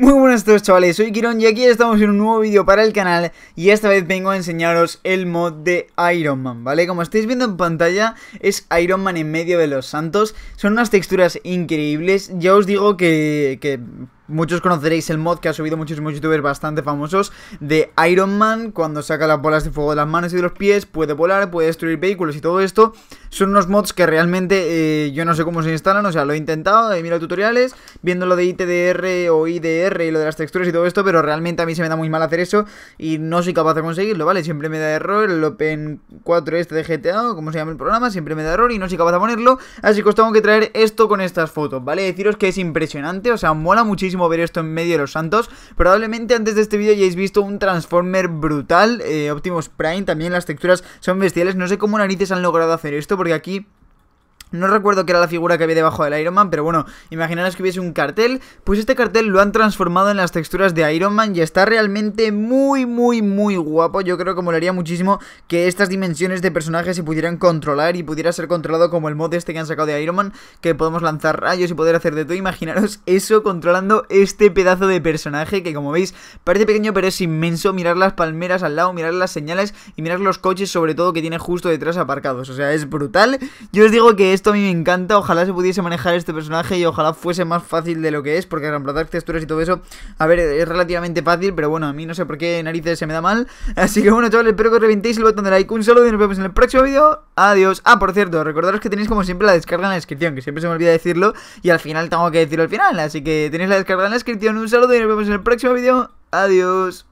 Muy buenas a todos chavales, soy Kiron y aquí estamos en un nuevo vídeo para el canal y esta vez vengo a enseñaros el mod de Iron Man, ¿vale? Como estáis viendo en pantalla es Iron Man en medio de los santos, son unas texturas increíbles, ya os digo que, que Muchos conoceréis el mod que ha subido muchísimos youtubers bastante famosos de Iron Man, cuando saca las bolas de fuego de las manos y de los pies, puede volar, puede destruir vehículos y todo esto. Son unos mods que realmente eh, yo no sé cómo se instalan, o sea, lo he intentado, he mirado tutoriales, viendo lo de ITDR o IDR y lo de las texturas y todo esto, pero realmente a mí se me da muy mal hacer eso y no soy capaz de conseguirlo, ¿vale? Siempre me da error el Open 4 este de GTA o como se llama el programa, siempre me da error y no soy capaz de ponerlo, así que os tengo que traer esto con estas fotos, ¿vale? Deciros que es impresionante, o sea, mola muchísimo Mover ver esto en medio de los santos. Probablemente antes de este vídeo hayáis visto un Transformer brutal, eh, Optimus Prime, también las texturas son bestiales. No sé cómo narices han logrado hacer esto, porque aquí no recuerdo qué era la figura que había debajo del Iron Man, pero bueno, imaginaros que hubiese un cartel. Pues este cartel lo han transformado en las texturas de Iron Man y está realmente muy, muy, muy guapo. Yo creo que molaría muchísimo que estas dimensiones de personajes se pudieran controlar y pudiera ser controlado como el mod este que han sacado de Iron Man, que podemos lanzar rayos y poder hacer de todo. Imaginaros eso controlando este pedazo de personaje que, como veis, parece pequeño pero es inmenso. Mirar las palmeras al lado, mirar las señales y mirar los coches sobre todo que tiene justo detrás aparcados. O sea, es brutal. Yo os digo que es esto a mí me encanta. Ojalá se pudiese manejar este personaje y ojalá fuese más fácil de lo que es, porque reemplazar texturas y todo eso, a ver, es relativamente fácil, pero bueno, a mí no sé por qué narices se me da mal. Así que bueno, chavales, espero que os reventéis el botón de like. Un saludo y nos vemos en el próximo vídeo. Adiós. Ah, por cierto, recordaros que tenéis como siempre la descarga en la descripción, que siempre se me olvida decirlo y al final tengo que decirlo al final. Así que tenéis la descarga en la descripción. Un saludo y nos vemos en el próximo vídeo. Adiós.